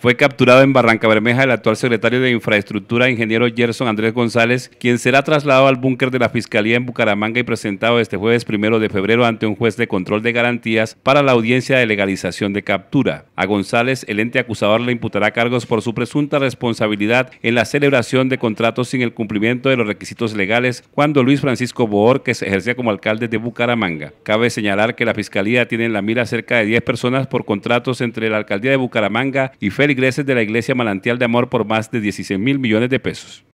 Fue capturado en Barranca Bermeja el actual secretario de Infraestructura, ingeniero Gerson Andrés González, quien será trasladado al búnker de la Fiscalía en Bucaramanga y presentado este jueves primero de febrero ante un juez de control de garantías para la audiencia de legalización de captura. A González, el ente acusador le imputará cargos por su presunta responsabilidad en la celebración de contratos sin el cumplimiento de los requisitos legales cuando Luis Francisco que se ejercía como alcalde de Bucaramanga. Cabe señalar que la Fiscalía tiene en la mira cerca de 10 personas por contratos entre la alcaldía de Bucaramanga y Félix iglesias de la Iglesia Malantial de Amor por más de 16 mil millones de pesos.